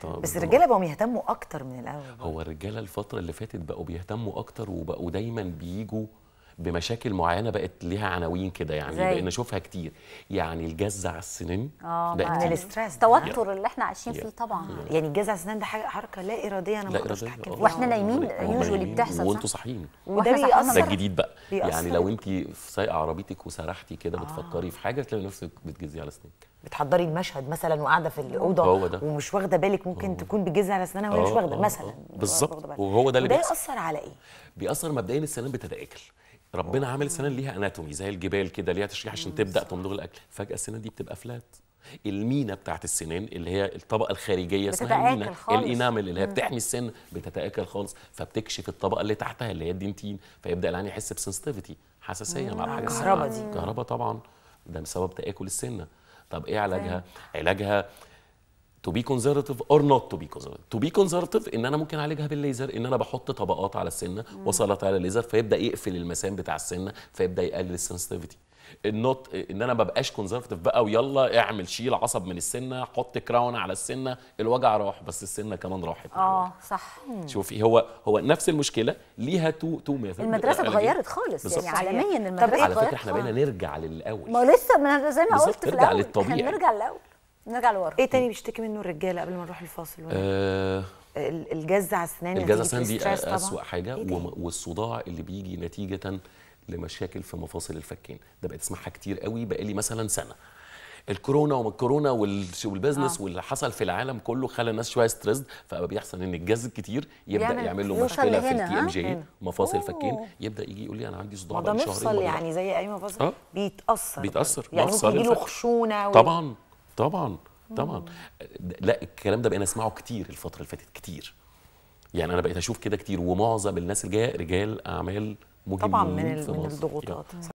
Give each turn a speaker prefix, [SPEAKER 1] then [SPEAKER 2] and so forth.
[SPEAKER 1] طبعا بس الرجاله بقوا يهتموا اكتر من الاول هو الرجاله الفتره اللي فاتت بقوا بيهتموا اكتر وبقوا دايما بيجوا بمشاكل معينه بقت ليها عناوين كده يعني بقينا نشوفها كتير يعني الجز على السنين اه يعني الاسترس التوتر اللي احنا عايشين فيه طبعا يا. يعني الجز على السنين ده حاجه حركه لا اراديه انا ما اقدرش احكي واحنا نايمين آه، يوجوالي بتحصل وانتوا صاحيين وده بيأثر ده الجديد بقى يعني لو انت سايقه عربيتك وسرحتي كده آه. بتفكري في حاجه تلاقي نفسك بتجزي على سنانك بتحضري المشهد مثلا وقاعده في الاوضه ومش واخده بالك ممكن أوه. تكون بتجزي على اسنانها وهي مش آه، واخده مثلا بالظبط وهو ده اللي بيأثر على ايه؟ بيأثر مبدئيا السنان بتتاكل ربنا أوه. عامل السنان ليها اناتومي زي الجبال كده ليها تشريح عشان تبدا تمضغ الاكل فجاه السنان دي بتبقى فلات المينا بتاعت السنان اللي هي الطبقه الخارجيه اسمها المينا الانامل اللي هي بتحمي السن بتتاكل خالص فبتكشف الطبقه اللي تحتها اللي هي الدنتين فيبدا العين يحس بسنسيتيفيتي حساسيه مع الحاجه الكهرباء دي كهرباء طبعا ده بسبب تاكل السنه طب ايه علاجها؟ علاجها تو بي كونزرفتيف اور نوت تو بي كونزرفتيف تو بي كونزرفتيف ان انا ممكن اعالجها بالليزر ان انا بحط طبقات على السنه وصلت على الليزر فيبدا يقفل المسام بتاع السنه فيبدا يقلل السنسيتيفيتي النوت ان انا ما بقاش كونزرفتيف بقى ويلا اعمل شيل عصب من السنه حط كراون على السنه الوجع راح بس السنه كمان راحت اه صح شوفي هو هو نفس المشكله ليها تو تو ميثود المدرسه اتغيرت خالص بالزبط. يعني عالميا المدرسه طب على فكره احنا بقينا نرجع للاول ما لسه زي ما قلت في الاول نرجع للاول نرجع لورا ايه تاني بيشتكي منه الرجاله قبل ما نروح الفاصل آه الجزع على السنان الجزع السنان دي اسوء حاجه إيه والصداع اللي بيجي نتيجه لمشاكل في مفاصل الفكين ده بقت اسمعها كتير قوي بقالي مثلا سنه الكورونا وما الكورونا والبزنس آه. واللي حصل في العالم كله خلى الناس شويه ستريسد فبيحصل ان الجزء الكتير يبدا يعمل, يعني يعمل له مشكله في التي ام جي مفاصل فكين يبدا يجي يقول لي انا عندي صداع بقى شهرين مفصل يعني زي اي مفاصل آه. بيتاثر بيتاثر يعني ممكن يجي له خشونه و... طبعا طبعا طبعا لا الكلام ده بقينا نسمعه كتير الفتره اللي فاتت كتير يعني انا بقيت اشوف كده كتير ومعظم الناس اللي جايه رجال اعمال مهمين طبعا من, من الضغوطات